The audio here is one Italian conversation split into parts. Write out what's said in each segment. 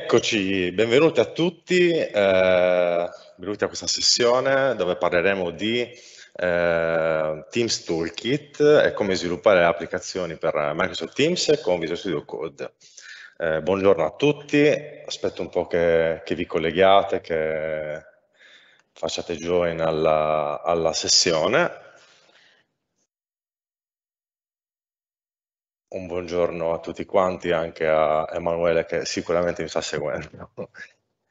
Eccoci, benvenuti a tutti, eh, benvenuti a questa sessione dove parleremo di eh, Teams Toolkit e come sviluppare le applicazioni per Microsoft Teams con Visual Studio Code. Eh, buongiorno a tutti, aspetto un po' che, che vi colleghiate, che facciate join alla, alla sessione. un buongiorno a tutti quanti, anche a Emanuele che sicuramente mi sta seguendo.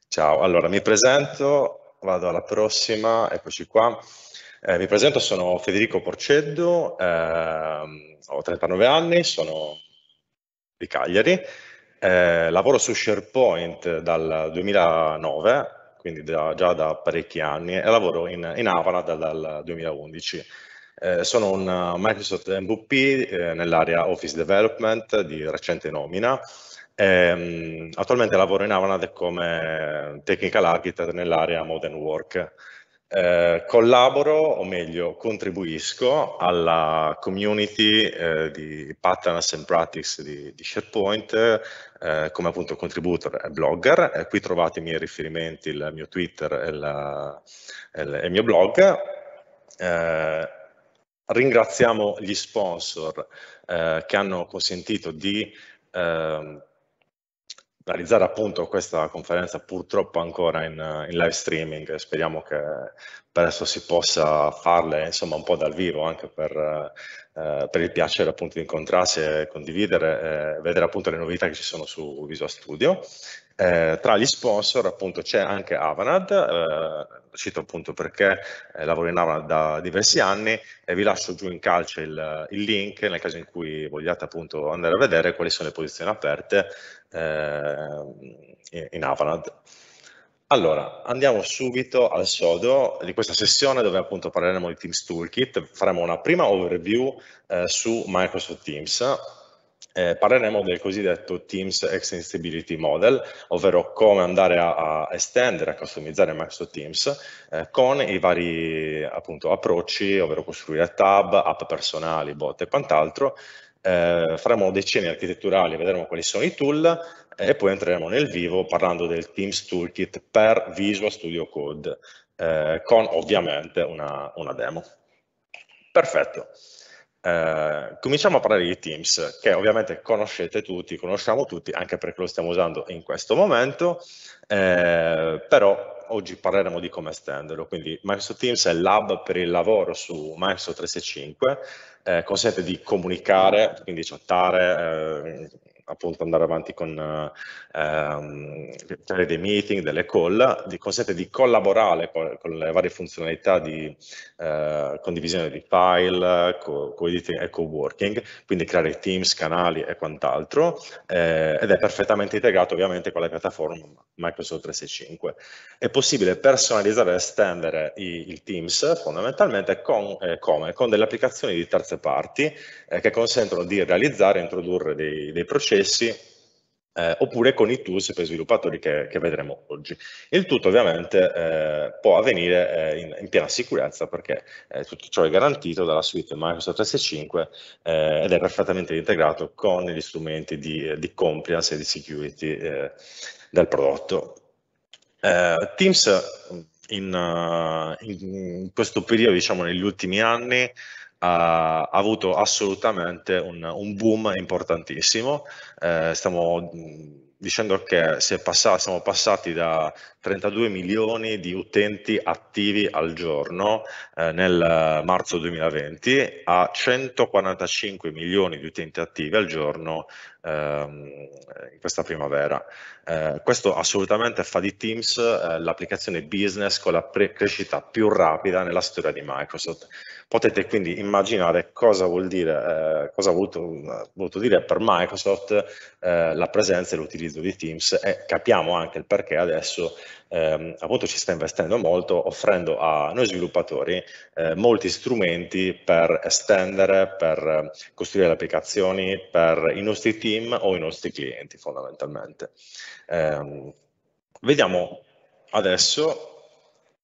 Ciao, allora mi presento, vado alla prossima, eccoci qua. Eh, mi presento, sono Federico Porceddo, eh, ho 39 anni, sono di Cagliari, eh, lavoro su SharePoint dal 2009, quindi da, già da parecchi anni, e lavoro in, in Avana dal, dal 2011. Eh, sono un eh, Microsoft MVP eh, nell'area Office Development di recente nomina. Eh, attualmente lavoro in Avanad come Technical Architect nell'area Modern Work. Eh, collaboro, o meglio, contribuisco alla community di Patterns and Practice di, di SharePoint come appunto contributor e blogger. qui trovate i miei riferimenti, il mio Twitter e, la, il, il mio blog. Eh, Ringraziamo gli sponsor eh, che hanno consentito di eh, realizzare appunto questa conferenza purtroppo ancora in, in live streaming. Speriamo che penso si possa farle insomma un po' dal vivo anche per, eh, per il piacere appunto di incontrarsi e condividere, eh, vedere appunto le novità che ci sono su Visual Studio. Eh, tra gli sponsor appunto c'è anche Avanad, eh, cito appunto perché eh, lavoro in Avanad da diversi anni e vi lascio giù in calcio il, il, link nel caso in cui vogliate appunto andare a vedere quali sono le posizioni aperte eh, in Avanad. Allora, andiamo subito al sodo di questa sessione dove appunto parleremo di Teams Toolkit, faremo una prima overview eh, su Microsoft Teams, eh, parleremo del cosiddetto Teams Extensibility Model, ovvero come andare a, a estendere, a customizzare Microsoft Teams eh, con i vari appunto approcci, ovvero costruire tab, app personali, bot e quant'altro, eh, faremo dei cenni architetturali, vedremo quali sono i tool, e poi entreremo nel vivo parlando del Teams Toolkit per Visual Studio Code eh, con ovviamente una, una demo. Perfetto. Eh, cominciamo a parlare di Teams, che ovviamente conoscete tutti, conosciamo tutti, anche perché lo stiamo usando in questo momento, eh, però oggi parleremo di come estenderlo. Quindi Microsoft Teams è l'hub per il lavoro su Microsoft 365, eh, consente di comunicare, quindi chattare, eh, appunto andare avanti con ehm, dei meeting, delle call, vi consente di collaborare con, con, le varie funzionalità di eh, condivisione di file, co-editing co e co-working, quindi creare teams, canali e quant'altro, eh, ed è perfettamente integrato ovviamente con la piattaforma Microsoft 365. È possibile personalizzare e estendere i, il Teams fondamentalmente con, eh, come? con delle applicazioni di terze parti eh, che consentono di realizzare e introdurre dei, dei processi stessi eh, oppure con i tools per sviluppatori che, che vedremo oggi. Il tutto ovviamente eh, può avvenire eh, in, in, piena sicurezza perché eh, tutto ciò è garantito dalla suite Microsoft 365 5 eh, ed è perfettamente integrato con gli strumenti di, eh, di compliance e di security del prodotto. Teams in, in, questo periodo, diciamo negli ultimi anni, ha, ha avuto assolutamente un, un boom importantissimo. Eh, stiamo dicendo che passati, siamo passati da 32 milioni di utenti attivi al giorno eh, nel marzo 2020 a 145 milioni di utenti attivi al giorno ehm, in questa primavera. Eh, questo assolutamente fa di Teams eh, l'applicazione business con la crescita più rapida nella storia di Microsoft. Potete quindi immaginare cosa, vuol dire, eh, cosa ha voluto, voluto, dire per Microsoft eh, la presenza e l'utilizzo di Teams e capiamo anche il perché adesso ehm, appunto ci sta investendo molto offrendo a noi sviluppatori eh, molti strumenti per estendere, per eh, costruire le applicazioni per i nostri team o i nostri clienti fondamentalmente. Ehm, vediamo adesso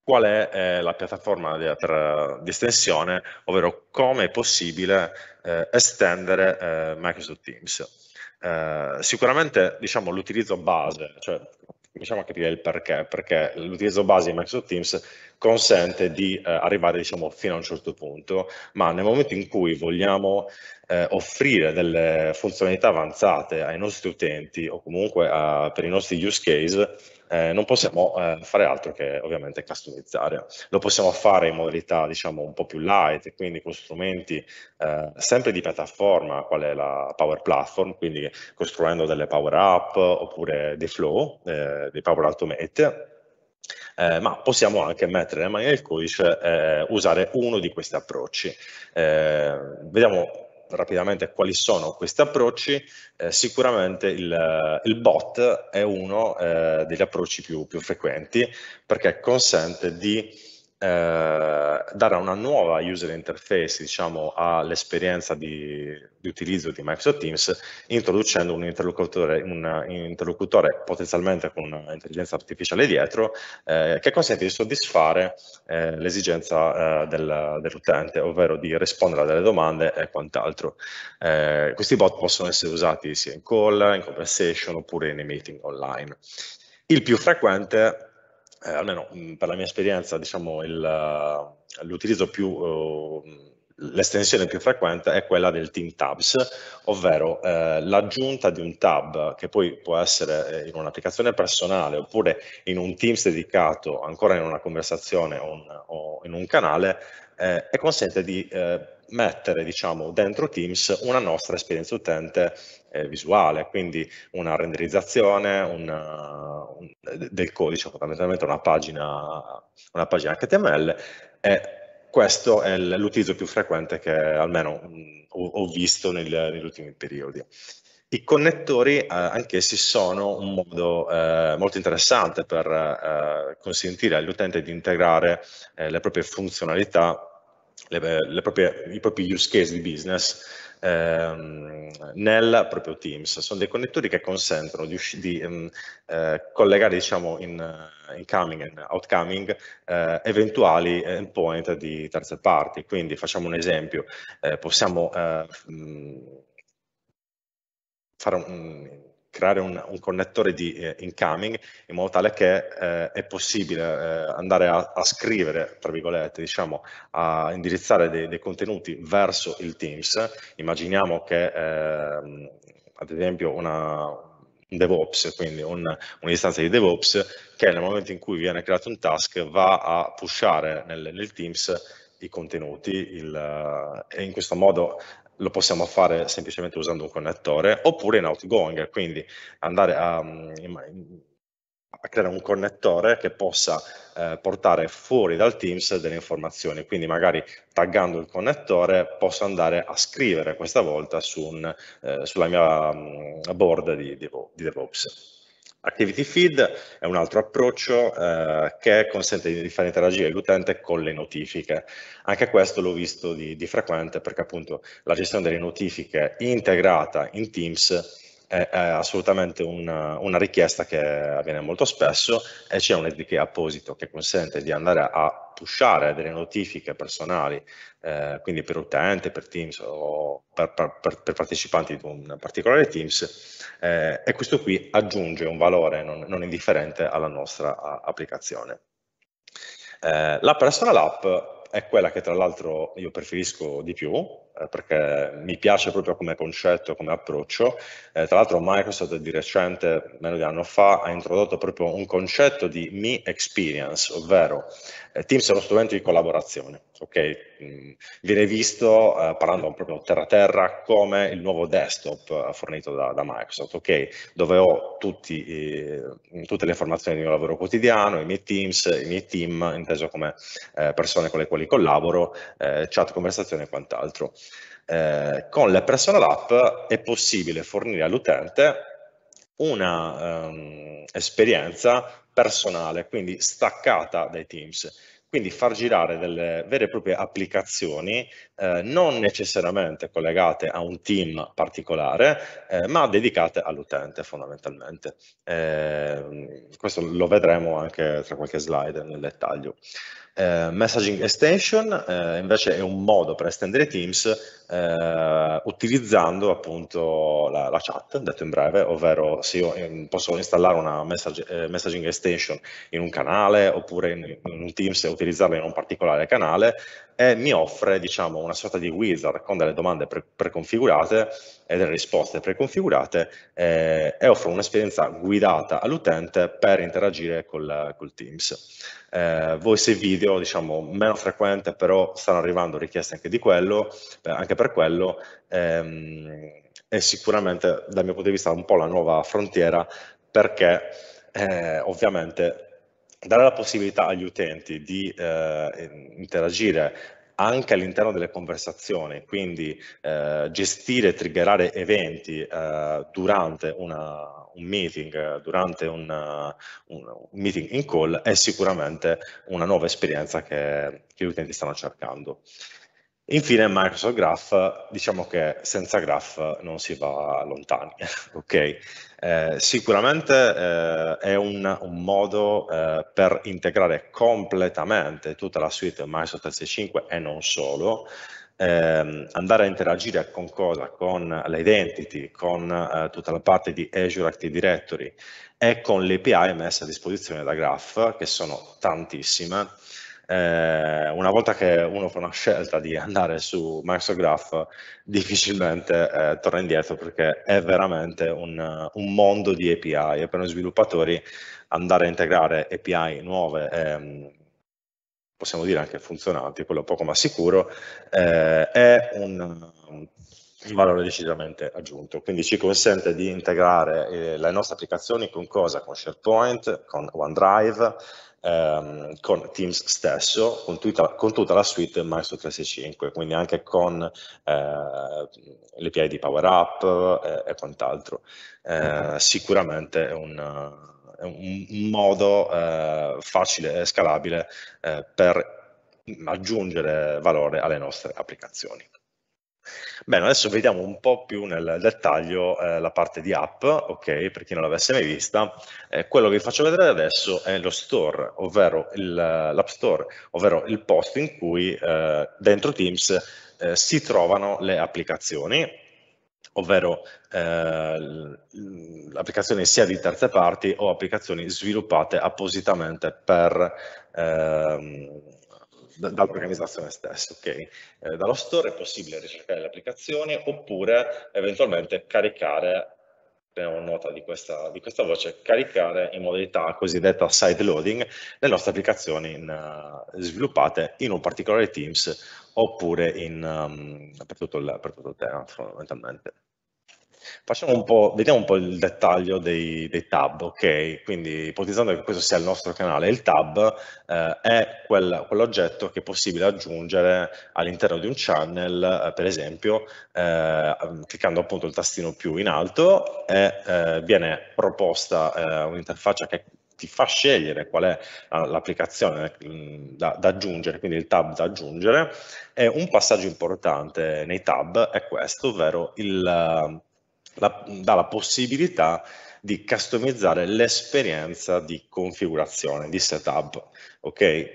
qual è eh, la piattaforma di, per, di, estensione, ovvero come è possibile eh, estendere eh, Microsoft Teams. Eh, sicuramente diciamo, l'utilizzo base, cioè cominciamo a capire il perché, perché l'utilizzo base di Microsoft Teams consente di eh, arrivare diciamo, fino a un certo punto, ma nel momento in cui vogliamo eh, offrire delle funzionalità avanzate ai nostri utenti o comunque a, per i nostri use case, eh, non possiamo eh, fare altro che ovviamente customizzare. Lo possiamo fare in modalità diciamo un po' più light, quindi con strumenti eh, sempre di piattaforma, qual è la Power Platform, quindi costruendo delle Power App oppure dei Flow, eh, dei Power Automate, eh, ma possiamo anche mettere le mani nel codice e eh, usare uno di questi approcci. Eh, vediamo rapidamente quali sono questi approcci, eh, sicuramente il, eh, il, bot è uno eh, degli approcci più, più frequenti perché consente di eh, dare una nuova user interface diciamo, all'esperienza di, di, utilizzo di Microsoft Teams introducendo un interlocutore, un interlocutore potenzialmente con intelligenza artificiale dietro eh, che consente di soddisfare eh, l'esigenza eh, del, dell'utente, ovvero di rispondere a delle domande e quant'altro. Eh, questi bot possono essere usati sia in call, in conversation oppure nei meeting online. Il più frequente eh, almeno mh, mm, per la mia esperienza, diciamo, eh, l'utilizzo più, uh, l'estensione più frequente è quella del Team Tabs, ovvero eh, l'aggiunta di un tab che poi può essere eh, in un'applicazione personale oppure in un Teams dedicato, ancora in una conversazione o, un, o in un canale, eh, e consente di eh, mettere diciamo, dentro Teams una nostra esperienza utente eh, visuale, quindi una renderizzazione una, un, eh, del codice, fondamentalmente una pagina, una pagina HTML e questo è l'utilizzo più frequente che almeno mh, mm, ho, visto nel, negli ultimi periodi. I connettori eh, anch'essi sono un modo eh, molto interessante per eh, consentire all'utente di integrare eh, le proprie funzionalità, le, le proprie, i propri use case di business ehm, nel proprio Teams. Sono dei connettori che consentono di, di ehm, eh, collegare diciamo, in incoming e outcoming eh, eventuali endpoint di terze parti. Quindi facciamo un esempio, eh, possiamo mh, eh, mm, fare un creare un, un connettore di eh, incoming in modo tale che eh, è possibile eh, andare a, a, scrivere, tra virgolette, diciamo, a indirizzare dei, dei contenuti verso il Teams. Immaginiamo che, ehm, ad esempio, una, un DevOps, quindi un, un'istanza di DevOps, che nel momento in cui viene creato un task va a pushare nel, nel Teams i contenuti il, eh, e in questo modo lo possiamo fare semplicemente usando un connettore, oppure in outgoing, quindi andare a, mm, a creare un connettore che possa eh, portare fuori dal Teams delle informazioni, quindi magari taggando il connettore posso andare a scrivere questa volta su un, eh, sulla mia mm, board di, di, di DevOps. Activity Feed è un altro approccio eh, che consente di fare interagire l'utente con le notifiche. Anche questo l'ho visto di, di frequente perché appunto la gestione delle notifiche integrata in Teams è, è assolutamente una, una, richiesta che avviene molto spesso e c'è un SDK apposito che consente di andare a pushare delle notifiche personali, eh, quindi per utente, per Teams o per, per, per partecipanti di un particolare Teams eh, e questo qui aggiunge un valore non, non indifferente alla nostra a, applicazione. Eh, la personal app è quella che tra l'altro io preferisco di più, eh, perché mi piace proprio come concetto, come approccio. Eh, tra l'altro Microsoft di recente, meno di un anno fa, ha introdotto proprio un concetto di me experience, ovvero eh, Teams è uno strumento di collaborazione. Okay? Mm, viene visto, eh, parlando proprio terra terra, come il nuovo desktop eh, fornito da, da Microsoft, okay? dove ho tutti, tutte le informazioni del mio lavoro quotidiano, i miei Teams, i miei team, inteso come persone con le quali collaboro, chat, conversazione e quant'altro. Eh, con le personal app è possibile fornire all'utente una um, esperienza personale, quindi staccata dai Teams quindi far girare delle vere e proprie applicazioni eh, non necessariamente collegate a un team particolare, eh, ma dedicate all'utente fondamentalmente. Eh, questo lo vedremo anche tra qualche slide nel dettaglio. Eh, messaging extension eh, invece è un modo per estendere Teams eh, utilizzando appunto la, la, chat, detto in breve, ovvero se io eh, posso installare una message, eh, messaging extension in un canale oppure in, in un Teams e utilizzarla in un particolare canale e mi offre diciamo una sorta di wizard con delle domande pre- preconfigurate e delle risposte preconfigurate eh, e offre un'esperienza guidata all'utente per interagire col, col Teams eh, voice e video, diciamo, meno frequente, però stanno arrivando richieste anche di quello, eh, anche per quello, ehm, è sicuramente dal mio punto di vista un po' la nuova frontiera perché eh, ovviamente dare la possibilità agli utenti di eh, interagire anche all'interno delle conversazioni, quindi eh, gestire e triggerare eventi eh, durante una, un meeting, durante un, un, meeting in call è sicuramente una nuova esperienza che, che gli utenti stanno cercando. Infine Microsoft Graph, diciamo che senza Graph non si va lontani, okay? eh, sicuramente eh, è un, un modo eh, per integrare completamente tutta la suite Microsoft 365 e non solo, ehm, andare a interagire con cosa? Con l'identity, con eh, tutta la parte di Azure Active Directory e con le API messe a disposizione da Graph, che sono tantissime. Eh, una volta che uno fa una scelta di andare su Microsoft, difficilmente eh, torna indietro perché è veramente un, eh, un, mondo di API e per noi sviluppatori andare a integrare API nuove ehm, possiamo dire anche funzionanti, quello poco ma sicuro, eh, è un, un valore decisamente aggiunto. Quindi ci consente di integrare eh, le nostre applicazioni con cosa? Con SharePoint, con OneDrive, ehm, con Teams stesso, con tutta, con tutta, la suite Maestro 365, quindi anche con eh, l'API di Power Up e, eh, e quant'altro. Eh, sicuramente è un, è un modo eh, facile e scalabile eh, per aggiungere valore alle nostre applicazioni. Bene, adesso vediamo un po' più nel dettaglio eh, la parte di app, ok? Per chi non l'avesse mai vista, eh, quello che vi faccio vedere adesso è lo store, ovvero l'App Store, ovvero il posto in cui eh, dentro Teams eh, si trovano le applicazioni, ovvero eh, applicazioni sia di terze parti o applicazioni sviluppate appositamente per ehm, dall'organizzazione stessa, ok? Eh, dallo store è possibile ricercare le applicazioni oppure eventualmente caricare prendiamo nota di questa, di questa, voce, caricare in modalità cosiddetta side loading le nostre applicazioni in, uh, sviluppate in un particolare Teams oppure in, um, per, tutto il, per il Terra fondamentalmente. Un vediamo un po' il dettaglio dei, dei, tab, ok? Quindi ipotizzando che questo sia il nostro canale, il tab eh, è quel, quell'oggetto che è possibile aggiungere all'interno di un channel, eh, per esempio, eh, mm, cliccando appunto il tastino più in alto e eh, viene proposta eh, un'interfaccia che ti fa scegliere qual è l'applicazione mm, da, da, aggiungere, quindi il tab da aggiungere. E un passaggio importante nei tab è questo, ovvero il la, dà la possibilità di customizzare l'esperienza di configurazione, di setup. Okay?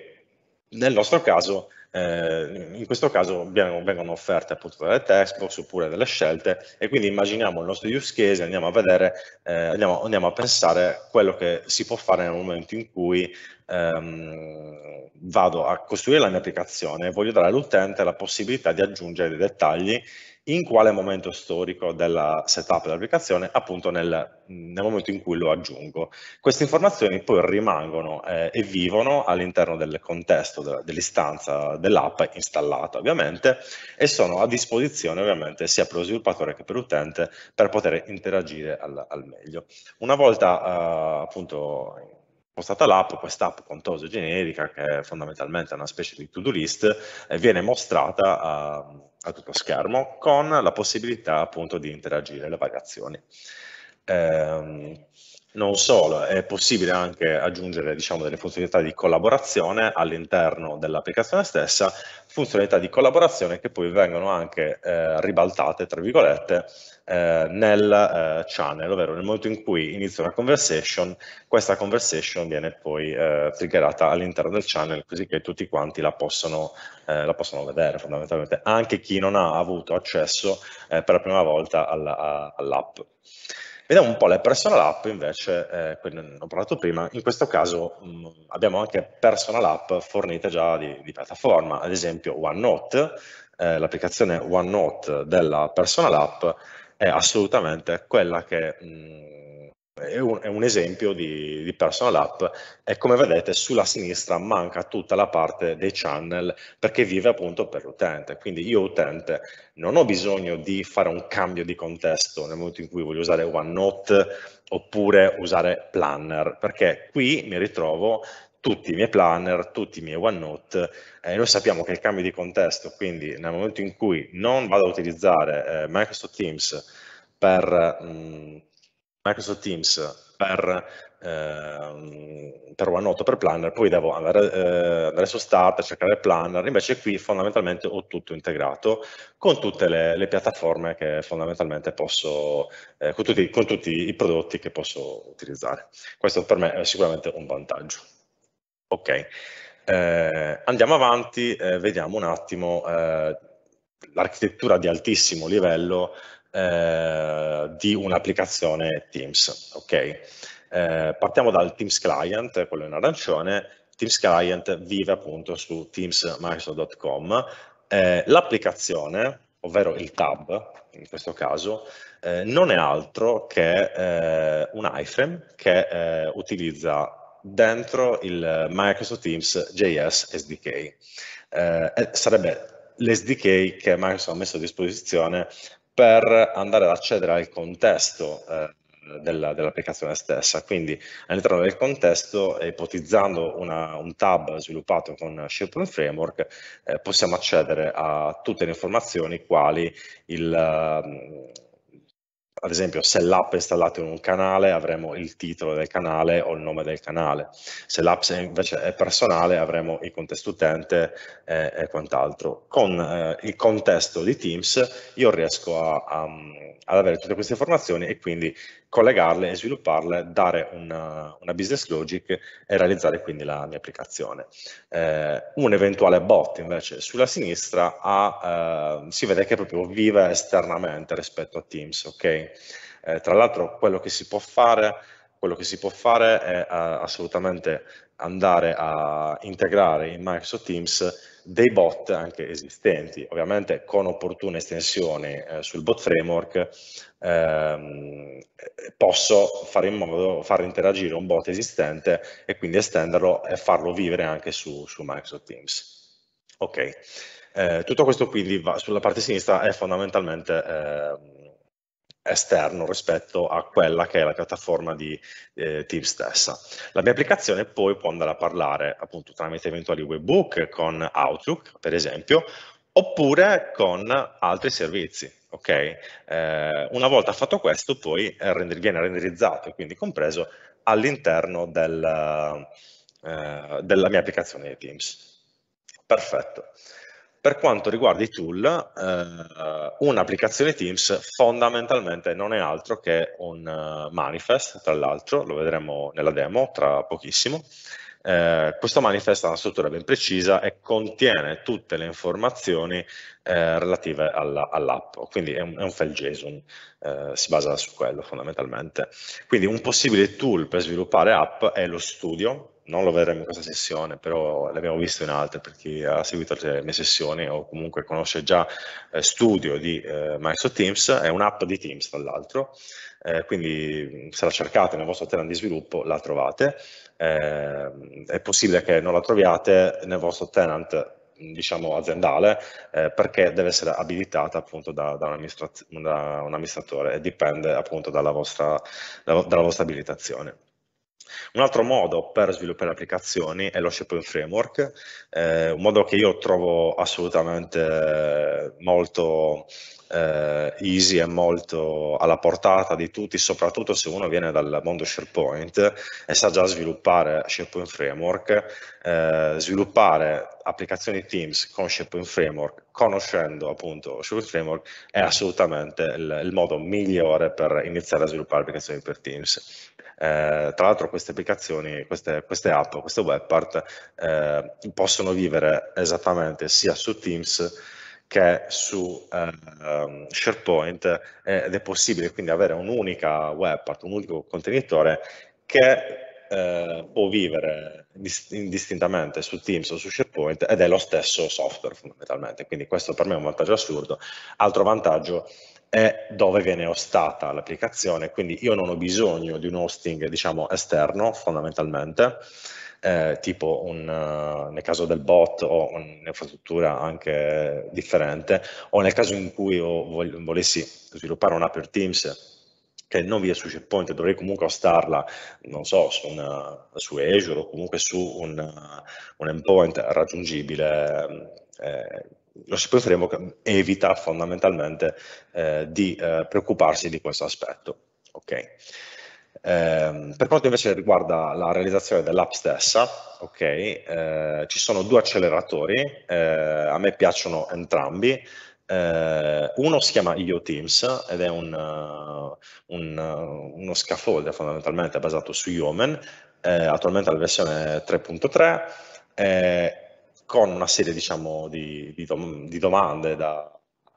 Nel nostro caso, eh, in questo caso vengono, vengono, offerte appunto delle text box oppure delle scelte e quindi immaginiamo il nostro use case e andiamo a vedere, eh, andiamo, andiamo, a pensare quello che si può fare nel momento in cui ehm, vado a costruire la mia applicazione e voglio dare all'utente la possibilità di aggiungere dei dettagli in quale momento storico del setup dell'applicazione, appunto nel, nel, momento in cui lo aggiungo. Queste informazioni poi rimangono eh, e vivono all'interno del contesto de, dell'istanza dell'app installata ovviamente e sono a disposizione ovviamente sia per lo sviluppatore che per l'utente per poter interagire al, al meglio. Una volta eh, appunto mostrata l'app, quest'app contoso generica, che è fondamentalmente una specie di to-do list, viene mostrata a, a, tutto schermo con la possibilità appunto di interagire le variazioni. Eh, non solo, è possibile anche aggiungere diciamo, delle funzionalità di collaborazione all'interno dell'applicazione stessa, funzionalità di collaborazione che poi vengono anche eh, ribaltate, tra virgolette, eh, nel eh, channel, ovvero nel momento in cui inizia una conversation, questa conversation viene poi eh, triggerata all'interno del channel, così che tutti quanti la possono, eh, la possono, vedere fondamentalmente, anche chi non ha avuto accesso eh, per la prima volta all'app. All Vediamo un po' le personal app invece, eh, ne ho parlato prima, in questo caso mh, mm, abbiamo anche personal app fornite già di, di piattaforma, ad esempio OneNote, eh, l'applicazione OneNote della personal app è assolutamente quella che mh, mm, è un, è un esempio di, di, personal app e come vedete sulla sinistra manca tutta la parte dei channel perché vive appunto per l'utente. Quindi io utente non ho bisogno di fare un cambio di contesto nel momento in cui voglio usare OneNote oppure usare Planner perché qui mi ritrovo tutti i miei planner, tutti i miei OneNote. Eh, noi sappiamo che il cambio di contesto, quindi nel momento in cui non vado a utilizzare eh, Microsoft Teams per mh, mm, Microsoft Teams per, eh, per OneNote, per Planner, poi devo andare, eh, andare su Start, cercare Planner, invece qui fondamentalmente ho tutto integrato con tutte le, le piattaforme che fondamentalmente posso, eh, con, tutti, con tutti i prodotti che posso utilizzare. Questo per me è sicuramente un vantaggio. Ok, eh, andiamo avanti, eh, vediamo un attimo eh, l'architettura di altissimo livello eh, di un'applicazione Teams. Okay? Eh, partiamo dal Teams Client, quello in arancione. Teams Client vive appunto su teamsmicrosoft.com. Eh, l'applicazione, ovvero il tab, in questo caso, eh, non è altro che eh, un iframe che utilizza dentro il Microsoft Teams JS SDK. sarebbe l'SDK che Microsoft ha messo a disposizione per andare ad accedere al contesto eh, della, dell'applicazione stessa. Quindi all'interno del contesto, ipotizzando una, un tab sviluppato con SharePoint Framework, eh, possiamo accedere a tutte le informazioni quali il, ad esempio se l'app è installata in un canale avremo il titolo del canale o il nome del canale, se l'app invece è personale avremo il contesto utente e, eh, e quant'altro. Con eh, il contesto di Teams io riesco a, a, ad avere tutte queste informazioni e quindi collegarle e svilupparle, dare una, una, business logic e realizzare quindi la mia applicazione. Eh, un eventuale bot invece sulla sinistra ha, eh, si vede che proprio vive esternamente rispetto a Teams. Okay? Eh, tra l'altro quello che si può fare quello che si può fare è eh, assolutamente andare a integrare in Microsoft Teams dei bot anche esistenti, ovviamente con opportune estensioni eh, sul bot framework, ehm, posso fare in modo, far interagire un bot esistente e quindi estenderlo e farlo vivere anche su, su Microsoft Teams. Ok, eh, tutto questo quindi va, sulla parte sinistra è fondamentalmente... Eh, esterno rispetto a quella che è la piattaforma di eh, Teams stessa. La mia applicazione poi può andare a parlare appunto tramite eventuali webbook con Outlook, per esempio, oppure con altri servizi. Okay? Eh, una volta fatto questo, poi eh, render, viene renderizzato e quindi compreso all'interno del, eh, della mia applicazione di Teams. Perfetto. Per quanto riguarda i tool, eh, un'applicazione Teams fondamentalmente non è altro che un eh, manifest, tra l'altro, lo vedremo nella demo tra pochissimo. Eh, questo manifest ha una struttura ben precisa e contiene tutte le informazioni eh, relative alla, all'app, quindi è un, è un file JSON, eh, si basa su quello fondamentalmente. Quindi un possibile tool per sviluppare app è lo studio, non lo vedremo in questa sessione, però l'abbiamo visto in altre per chi ha seguito le mie sessioni o comunque conosce già eh, Studio di eh, Microsoft Teams, è un'app di Teams tra l'altro, eh, quindi se la cercate nel vostro terreno di sviluppo la trovate, eh, è possibile che non la troviate nel vostro tenant diciamo aziendale eh, perché deve essere abilitata appunto da, da, un, da un amministratore e dipende appunto dalla vostra, dalla vostra abilitazione. Un altro modo per sviluppare applicazioni è lo SharePoint Framework, eh, un modo che io trovo assolutamente eh, molto eh, easy e molto alla portata di tutti, soprattutto se uno viene dal mondo SharePoint e sa già sviluppare SharePoint Framework, eh, sviluppare applicazioni Teams con SharePoint Framework, conoscendo appunto SharePoint Framework, è assolutamente il, il modo migliore per iniziare a sviluppare applicazioni per Teams. Eh, tra l'altro queste applicazioni, queste, queste app, queste web part eh, possono vivere esattamente sia su Teams che su ehm, eh, SharePoint ed è possibile quindi avere un'unica web part, un unico contenitore che eh, può vivere indistintamente su Teams o su SharePoint ed è lo stesso software fondamentalmente, quindi questo per me è un vantaggio assurdo. Altro vantaggio è dove viene ostata l'applicazione, quindi io non ho bisogno di un hosting diciamo esterno fondamentalmente, eh, tipo un, eh, nel caso del bot o un'infrastruttura anche differente, o nel caso in cui io vol- volessi sviluppare un'app per Teams che non vi è su SharePoint, dovrei comunque ostarla, non so, su, una, su Azure o comunque su un, un endpoint raggiungibile eh, lo Framework evita fondamentalmente eh, di eh, preoccuparsi di questo aspetto. Okay. Eh, per quanto invece riguarda la realizzazione dell'app stessa, okay, eh, ci sono due acceleratori, eh, a me piacciono entrambi, eh, uno si chiama IoTeams ed è un, un, uno scaffold fondamentalmente basato su Yeoman, attualmente alla versione 3.3, con una serie diciamo, di, di, dom di domande da,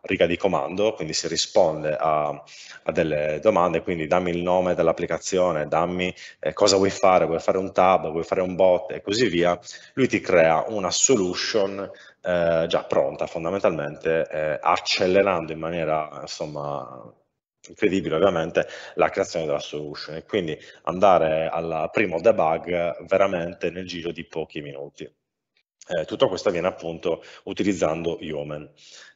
riga di comando, quindi si risponde a, a delle domande, quindi dammi il nome dell'applicazione, dammi eh, cosa vuoi fare, vuoi fare un tab, vuoi fare un bot e così via, lui ti crea una solution eh, già pronta fondamentalmente, eh, accelerando in maniera insomma incredibile ovviamente la creazione della solution e quindi andare al primo debug veramente nel giro di pochi minuti. Eh, tutto questo avviene appunto utilizzando Yeoman.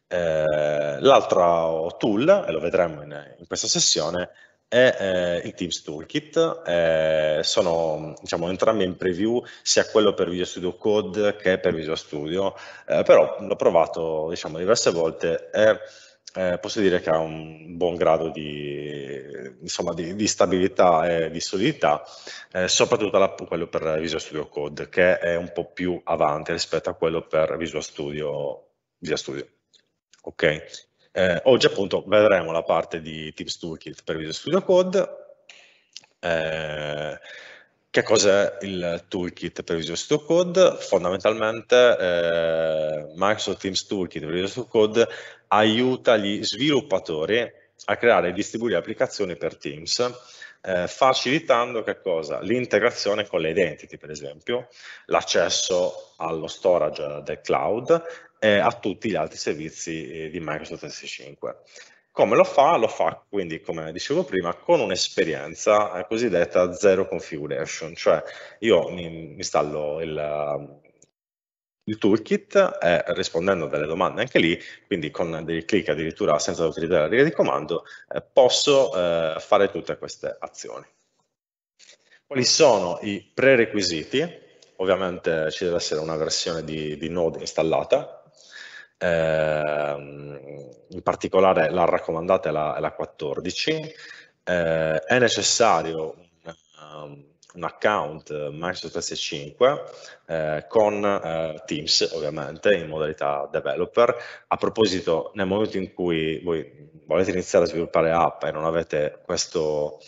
Eh, l'altro tool, e lo vedremo in, in questa sessione, è eh, il Teams Toolkit, eh, sono diciamo, entrambi in preview sia quello per Visual Studio Code che per Visual Studio, eh, però l'ho provato diciamo, diverse volte e eh, posso dire che ha un buon grado di, insomma, di, di stabilità e di solidità, eh, soprattutto alla, quello per Visual Studio Code, che è un po' più avanti rispetto a quello per Visual Studio. Visual Studio. Okay. Eh, oggi appunto vedremo la parte di Tips Toolkit per Visual Studio Code. Eh, che cos'è il toolkit per Visual Studio Code? Fondamentalmente eh, Microsoft Teams Toolkit per Visual Studio Code aiuta gli sviluppatori a creare e distribuire applicazioni per Teams eh, facilitando l'integrazione con le identity, per esempio, l'accesso allo storage del cloud e a tutti gli altri servizi eh, di Microsoft S5. Come lo fa? Lo fa quindi, come dicevo prima, con un'esperienza eh, cosiddetta zero configuration, cioè io mi installo il, il toolkit è eh, rispondendo a delle domande anche lì, quindi con dei clic addirittura senza utilizzare la riga di comando, eh, posso eh, fare tutte queste azioni. Quali sono i prerequisiti? Ovviamente ci deve essere una versione di, di Node installata, eh, in particolare la raccomandata è la, è la 14, eh, è necessario um, un account eh, Microsoft 365 eh, con eh, Teams ovviamente in modalità developer. A proposito, nel momento in cui voi volete iniziare a sviluppare app e non avete questo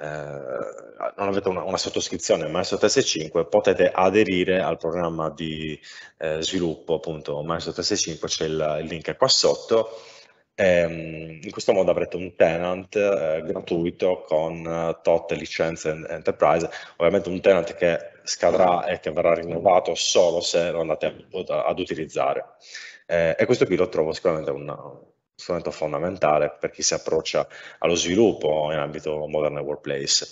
eh, non avete una, una sottoscrizione Microsoft S5 potete aderire al programma di eh, sviluppo appunto Microsoft S5 c'è il, il link qua sotto Ehm, in questo modo avrete un tenant eh, gratuito con eh, tot licenze enterprise, ovviamente un tenant che scadrà e che verrà rinnovato solo se lo andate ad, ad utilizzare. Eh, e questo qui lo trovo sicuramente una, strumento fondamentale per chi si approccia allo sviluppo in ambito moderno e workplace.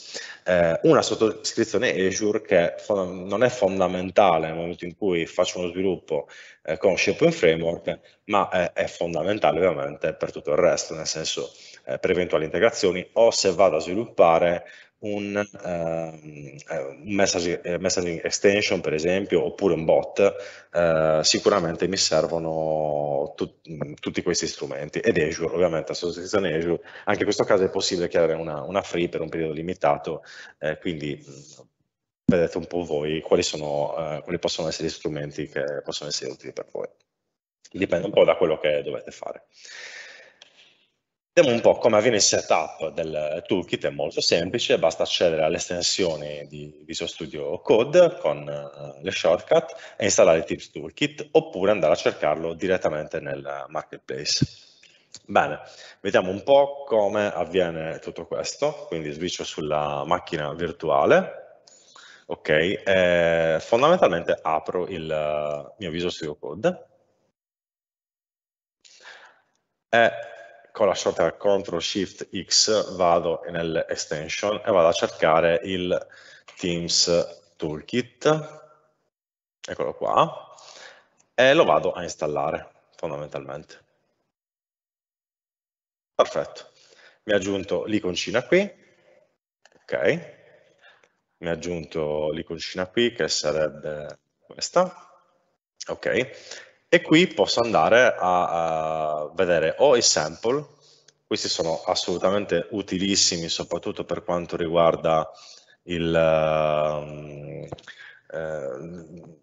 Eh, una sottoscrizione Azure che non è fondamentale nel momento in cui faccio uno sviluppo eh, con SharePoint Framework, ma è, è, fondamentale ovviamente per tutto il resto, nel senso eh, per eventuali integrazioni o se vado a sviluppare un, ehm, eh, uh, messaging, eh, messaging, extension, per esempio, oppure un bot, uh, sicuramente mi servono tut mm, tutti questi strumenti. Ed Azure, ovviamente, la sostituzione Azure, anche in questo caso è possibile chiedere una, una free per un periodo limitato, eh, quindi mm, vedete un po' voi quali, sono, eh, quali possono essere gli strumenti che possono essere utili per voi. Dipende un po' da quello che dovete fare. Vediamo un po' come avviene il setup del toolkit, è molto semplice, basta accedere all'estensione di Visual Studio Code con eh, le shortcut e installare il Tips Toolkit oppure andare a cercarlo direttamente nel marketplace. Bene, vediamo un po' come avviene tutto questo, quindi switcho sulla macchina virtuale, ok, e eh, fondamentalmente apro il eh, mio Visual Studio Code con la shortcut Ctrl Shift X vado nell'extension e vado a cercare il Teams Toolkit, eccolo qua, e lo vado a installare fondamentalmente. Perfetto, mi ha aggiunto l'iconcina qui, ok, mi ha aggiunto l'iconcina qui che sarebbe questa, ok, e qui posso andare a, a vedere o i sample, questi sono assolutamente utilissimi soprattutto per quanto riguarda il... Uh, uh,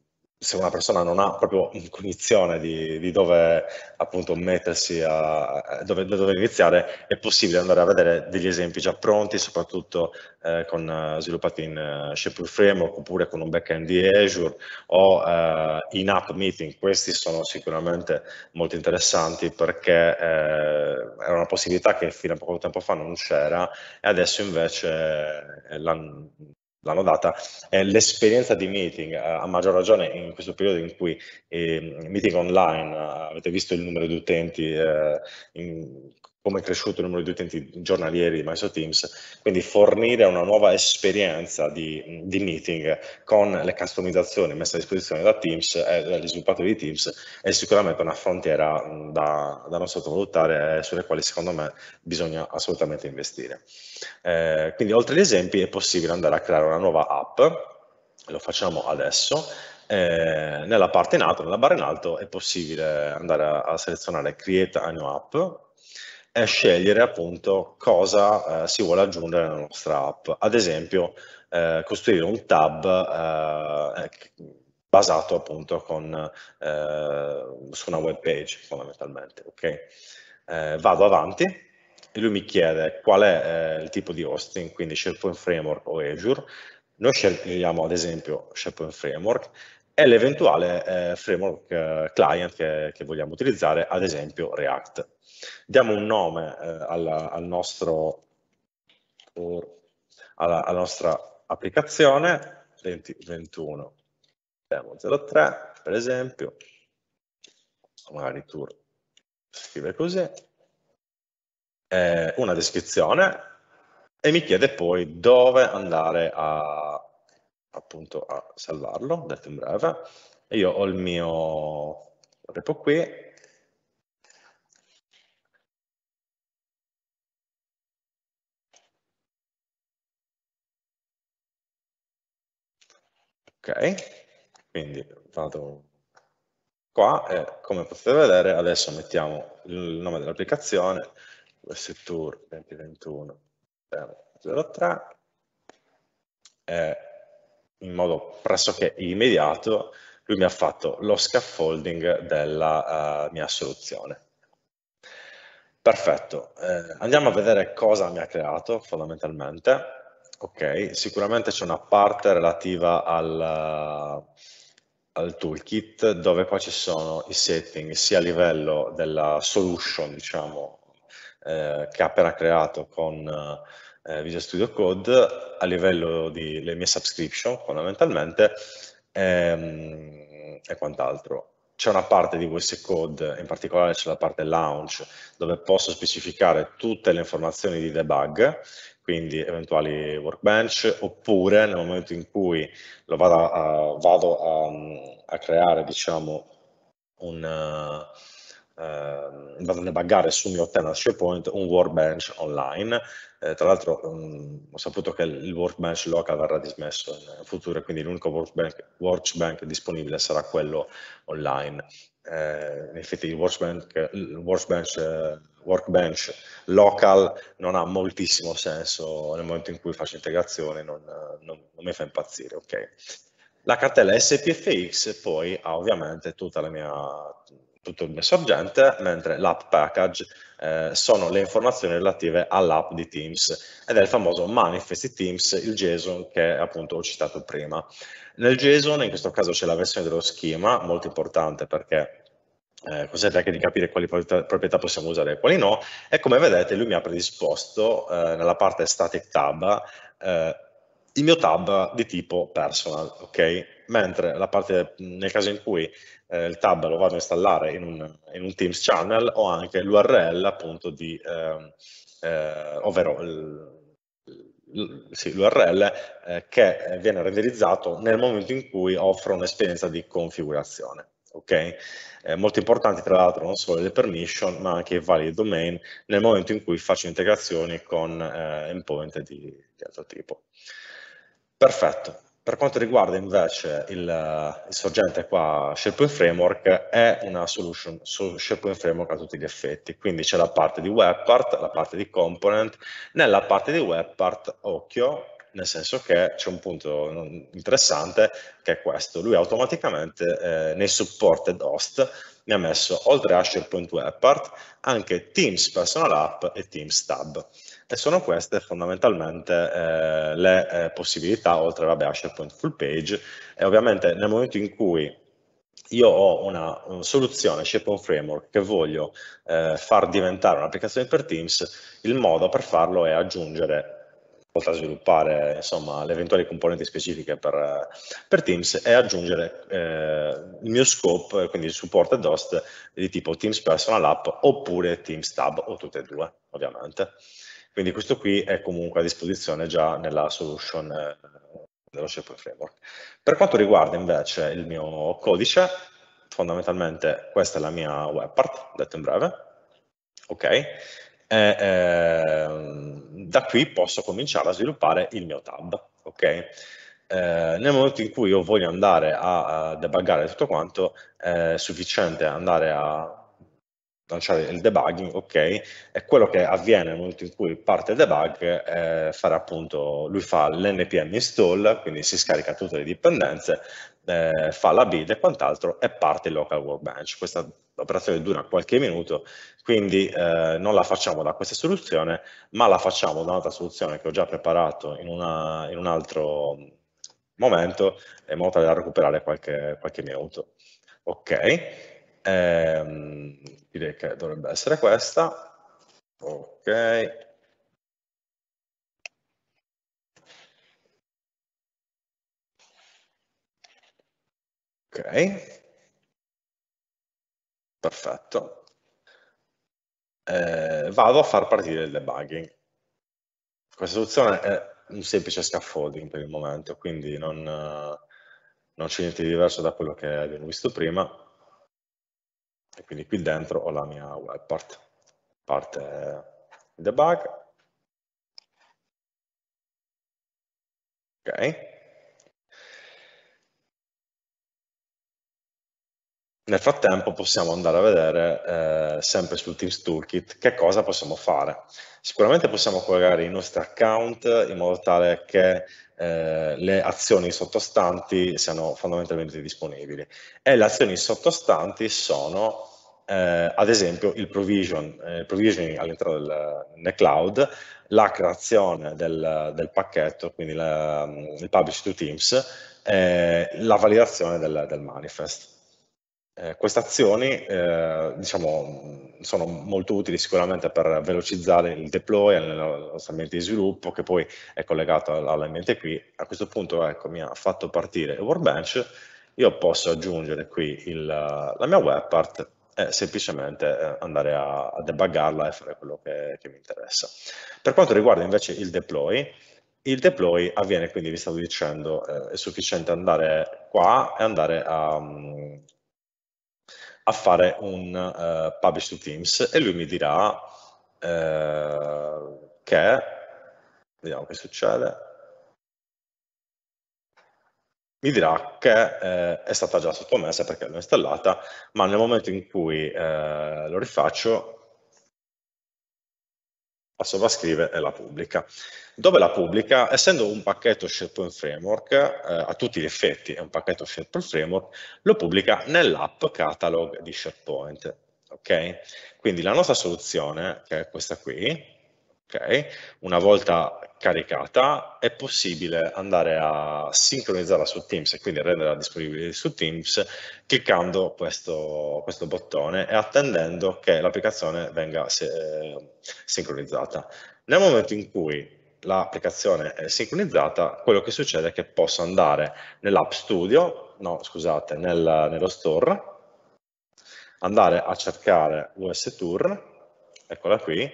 se una persona non ha proprio cognizione di, di dove appunto mettersi, a, dove, dove, iniziare, è possibile andare a vedere degli esempi già pronti, soprattutto eh, con, eh, sviluppati in uh, eh, Shapeful Framework oppure con un backend di Azure o uh, in app meeting. Questi sono sicuramente molto interessanti perché eh, era una possibilità che fino a poco tempo fa non c'era e adesso invece eh, l'hanno data, è eh, l'esperienza di meeting, eh, a maggior ragione in questo periodo in cui eh, meeting online, eh, avete visto il numero di utenti in, come è cresciuto il numero di utenti giornalieri di Microsoft Teams, quindi fornire una nuova esperienza di, di meeting con le customizzazioni messe a disposizione da Teams e dagli sviluppatori di Teams è sicuramente una frontiera da, da non sottovalutare e sulle quali secondo me bisogna assolutamente investire. Eh, quindi oltre agli esempi è possibile andare a creare una nuova app, lo facciamo adesso, eh, nella parte in alto, nella barra in alto, è possibile andare a, a selezionare Create a New App, è scegliere appunto cosa eh, si vuole aggiungere alla nostra app. Ad esempio, eh, costruire un tab eh, eh, basato appunto con, eh, su una web page fondamentalmente. Okay? vado avanti e lui mi chiede qual è il tipo di hosting, quindi SharePoint Framework o Azure. Noi scegliamo ad esempio SharePoint Framework e l'eventuale framework client che, che vogliamo utilizzare, ad esempio React. Diamo un nome eh, alla, al nostro, alla, alla, nostra applicazione 2021.03 per esempio, magari tour scrive così, eh, una descrizione e mi chiede poi dove andare a, appunto, a salvarlo, detto in breve. E io ho il mio repo qui, Ok, quindi vado qua e come potete vedere adesso mettiamo il nome dell'applicazione, tour 2021.03 e in modo pressoché immediato lui mi ha fatto lo scaffolding della uh, mia soluzione. Perfetto, eh, andiamo a vedere cosa mi ha creato fondamentalmente. Ok, sicuramente c'è una parte relativa al, al, toolkit dove poi ci sono i setting sia a livello della solution, diciamo, eh, che ha appena creato con eh, Visual Studio Code, a livello delle mie subscription fondamentalmente ehm, e quant'altro. C'è una parte di VS Code, in particolare c'è la parte launch, dove posso specificare tutte le informazioni di debug quindi eventuali workbench, oppure nel momento in cui lo vado a, vado a, a creare diciamo, un, Ehm, vado a debuggare sul mio tenant SharePoint un workbench online. Eh, tra l'altro mm, ho saputo che il workbench local verrà dismesso in futuro, quindi l'unico workbench, workbench disponibile sarà quello online. Eh, in effetti il workbench, il workbench, eh, workbench, local non ha moltissimo senso nel momento in cui faccio integrazione, non, non, non mi fa impazzire. Okay. La cartella SPFX poi ha ovviamente tutta la mia tutto il mio sorgente, mentre l'app package eh, sono le informazioni relative all'app di Teams ed è il famoso manifesti Teams, il JSON che appunto ho citato prima. Nel JSON in questo caso c'è la versione dello schema, molto importante perché eh, consente anche di capire quali proprietà possiamo usare e quali no e come vedete lui mi ha predisposto eh, nella parte static tab eh, il mio tab di tipo personal, ok? Mentre la parte, nel caso in cui eh, il tab lo vado a installare in un, in un Teams channel, ho anche l'URL appunto di, eh, eh, ovvero il, sì, l'URL eh, che viene renderizzato nel momento in cui offro un'esperienza di configurazione. Ok? Eh, molto importanti tra l'altro non solo le permission ma anche i valid domain nel momento in cui faccio integrazioni con eh, endpoint di, di altro tipo. Perfetto. Per quanto riguarda invece il, il sorgente qua SharePoint Framework è una solution su SharePoint Framework a tutti gli effetti, quindi c'è la parte di WebPart, la parte di component, nella parte di WebPart occhio nel senso che c'è un punto interessante che è questo, lui automaticamente eh, nei supported host mi ha messo oltre a SharePoint WebPart anche Teams Personal App e Teams Tab. E sono queste fondamentalmente eh, le eh, possibilità, oltre vabbè, a SharePoint Full Page. E ovviamente nel momento in cui io ho una, una soluzione SharePoint Framework che voglio eh, far diventare un'applicazione per Teams, il modo per farlo è aggiungere oltre a sviluppare insomma, le eventuali componenti specifiche per, eh, per Teams e aggiungere eh, il mio scope, quindi il supporto ed host di tipo Teams Personal App oppure Teams Tab o tutte e due ovviamente. Quindi questo qui è comunque a disposizione già nella solution eh, dello SharePoint Framework. Per quanto riguarda invece il mio codice, fondamentalmente questa è la mia web part, detto in breve, ok? E, eh, da qui posso cominciare a sviluppare il mio tab, ok? Eh, nel momento in cui io voglio andare a, a debuggare tutto quanto, è sufficiente andare a lanciare cioè il debugging, ok, e quello che avviene nel momento in cui parte il debug, è eh, fare appunto, lui fa l'npm install, quindi si scarica tutte le dipendenze, eh, fa la build e quant'altro e parte il local workbench. Questa operazione dura qualche minuto, quindi eh, non la facciamo da questa soluzione, ma la facciamo da un'altra soluzione che ho già preparato in, una, in un altro momento, in modo tale da recuperare qualche, qualche minuto. Ok. Ehm, direi che dovrebbe essere questa. Ok. Ok. Perfetto. Eh, vado a far partire il debugging. Questa soluzione è un semplice scaffolding per il momento, quindi non, eh, non c'è niente di diverso da quello che abbiamo visto prima e quindi qui dentro ho la mia web part, parte debug. Ok. Nel frattempo possiamo andare a vedere eh, sempre sul Teams Toolkit che cosa possiamo fare. Sicuramente possiamo collegare i nostri account in modo tale che eh, le azioni sottostanti siano fondamentalmente disponibili e le azioni sottostanti sono eh, ad esempio il provision, eh, provisioning all'interno del nel cloud, la creazione del, del pacchetto, quindi la, il publish to Teams, eh, la validazione del, del manifest. Eh, queste azioni eh, diciamo, sono molto utili sicuramente per velocizzare il deploy nel nostro ambiente di sviluppo che poi è collegato all'ambiente qui. A questo punto ecco, mi ha fatto partire Workbench, io posso aggiungere qui il, la mia web part e semplicemente eh, andare a, a debuggarla e fare quello che, che mi interessa. Per quanto riguarda invece il deploy, il deploy avviene, quindi vi stavo dicendo, eh, è sufficiente andare qua e andare a, mm, a fare un uh, publish to Teams e lui mi dirà uh, che, vediamo che succede, mi dirà che eh, è stata già sottomessa perché l'ho installata, ma nel momento in cui eh, lo rifaccio la sovrascrive e la pubblica. Dove la pubblica? Essendo un pacchetto SharePoint Framework, eh, a tutti gli effetti è un pacchetto SharePoint Framework, lo pubblica nell'app catalog di SharePoint. Okay? Quindi la nostra soluzione, che è questa qui, Okay. Una volta caricata è possibile andare a sincronizzarla su Teams e quindi renderla disponibile su Teams cliccando questo, questo bottone e attendendo che l'applicazione venga eh, sincronizzata. Nel momento in cui l'applicazione è sincronizzata, quello che succede è che posso andare nell'app studio, no scusate, nel, nello store, andare a cercare US Tour, eccola qui,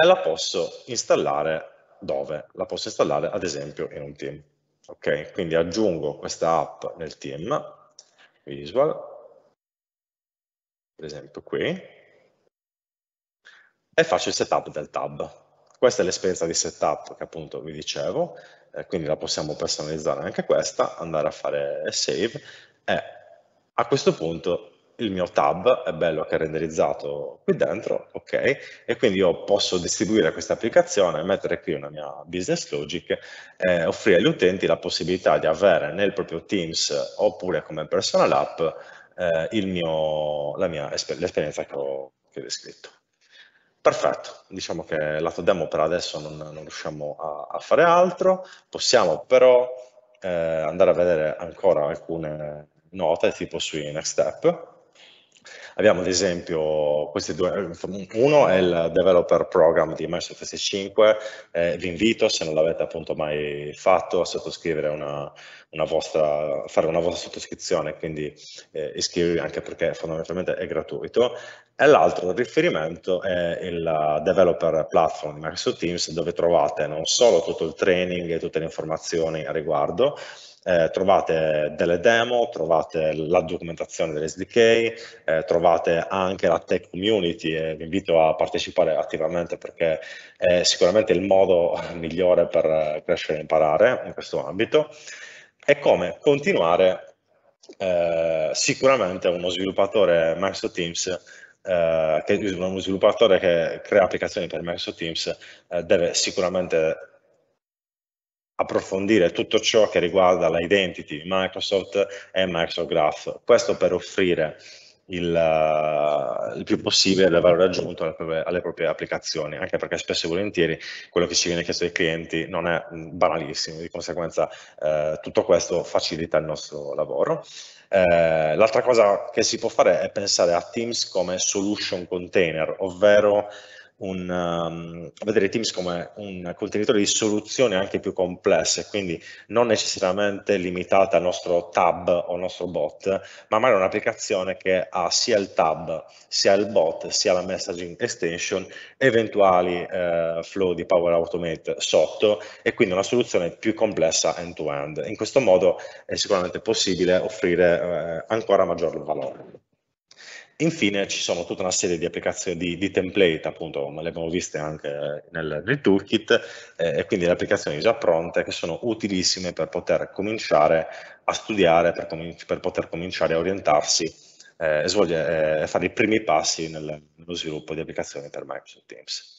e la posso installare dove? La posso installare ad esempio in un team. Ok, quindi aggiungo questa app nel team, visual, per esempio qui, e faccio il setup del tab. Questa è l'esperienza di setup che appunto vi dicevo, eh, quindi la possiamo personalizzare anche questa, andare a fare save e a questo punto il mio tab è bello che è renderizzato qui dentro, ok? E quindi io posso distribuire questa applicazione, mettere qui una mia business logic, eh, offrire agli utenti la possibilità di avere nel proprio Teams oppure come personal app eh, mio, esper l'esperienza che ho, che ho descritto. Perfetto, diciamo che lato demo per adesso non, non riusciamo a, a, fare altro, possiamo però eh, andare a vedere ancora alcune note tipo sui next step Abbiamo ad esempio questi due, uno è il Developer Program di Microsoft S5, eh, vi invito se non l'avete appunto mai fatto a sottoscrivere una, una vostra, fare una vostra sottoscrizione, quindi eh, iscrivervi anche perché fondamentalmente è gratuito. E l'altro riferimento è il Developer Platform di Microsoft Teams dove trovate non solo tutto il training e tutte le informazioni a riguardo, eh, trovate delle demo, trovate la documentazione dell'SDK, eh, trovate anche la tech community e vi invito a partecipare attivamente perché è sicuramente il modo migliore per crescere e imparare in questo ambito. E come continuare eh, sicuramente uno sviluppatore Microsoft Teams eh, che uno sviluppatore che crea applicazioni per Microsoft Teams eh, deve sicuramente approfondire tutto ciò che riguarda l'identity identity Microsoft e Microsoft Graph. Questo per offrire il, eh, il più possibile del valore aggiunto alle proprie, alle proprie, applicazioni, anche perché spesso e volentieri quello che ci viene chiesto dai clienti non è mm, banalissimo, di conseguenza eh, tutto questo facilita il nostro lavoro. Eh, l'altra cosa che si può fare è pensare a Teams come solution container, ovvero un, um, vedere Teams come un contenitore di soluzioni anche più complesse, quindi non necessariamente limitata al nostro tab o al nostro bot, ma magari un'applicazione che ha sia il tab, sia il bot, sia la messaging extension, eventuali eh, flow di Power Automate sotto e quindi una soluzione più complessa end-to-end. In questo modo è sicuramente possibile offrire eh, ancora maggior valore. Infine ci sono tutta una serie di applicazioni di, di template, appunto, come le abbiamo viste anche nel, nel toolkit, eh, e quindi le applicazioni già pronte che sono utilissime per poter cominciare a studiare, per, cominci per poter cominciare a orientarsi eh, e svolgere, eh, fare i primi passi nel, nello sviluppo di applicazioni per Microsoft Teams.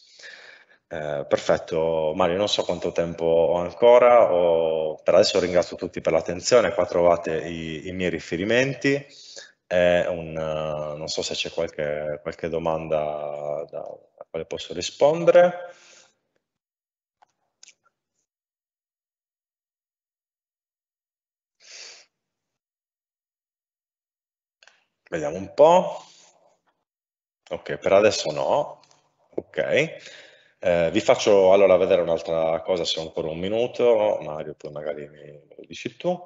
Eh, perfetto, Mario, non so quanto tempo ho ancora, ho, per adesso ringrazio tutti per l'attenzione, qua trovate i, i miei riferimenti è un, non so se c'è qualche, qualche domanda da, a quale posso rispondere. Vediamo un po'. Ok, per adesso no. Ok. Eh, vi faccio allora vedere un'altra cosa se ho ancora un minuto, Mario, poi magari mi, me lo dici tu.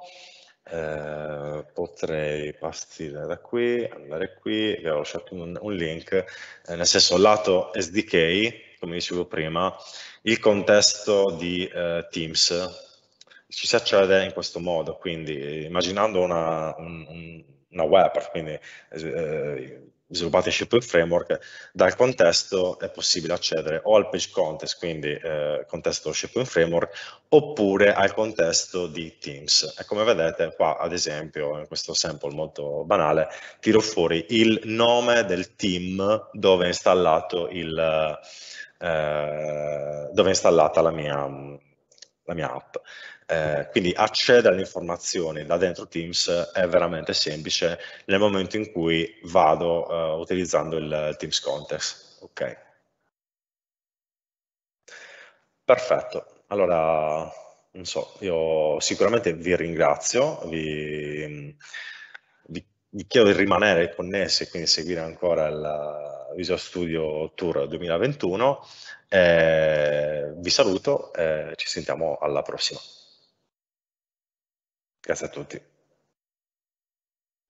Eh, potrei partire da qui, andare qui, vi ho lasciato un, un link, eh, nel senso lato SDK, come dicevo prima, il contesto di eh, Teams ci si accede in questo modo, quindi immaginando una, un, una web, quindi eh, sviluppati in SharePoint Framework, dal contesto è possibile accedere o al page context, quindi eh, contesto SharePoint Framework, oppure al contesto di Teams. E come vedete qua, ad esempio, in questo sample molto banale, tiro fuori il nome del team dove è installato il... Eh, dove è installata la mia, la mia app. Eh, quindi accedere alle informazioni da dentro Teams è veramente semplice nel momento in cui vado eh, utilizzando il Teams Context. Ok. Perfetto. Allora, non so, io sicuramente vi ringrazio, vi, vi, vi chiedo di rimanere connessi e quindi seguire ancora il Visual Studio Tour 2021. Eh, vi saluto e ci sentiamo alla prossima. Grazie a tutti.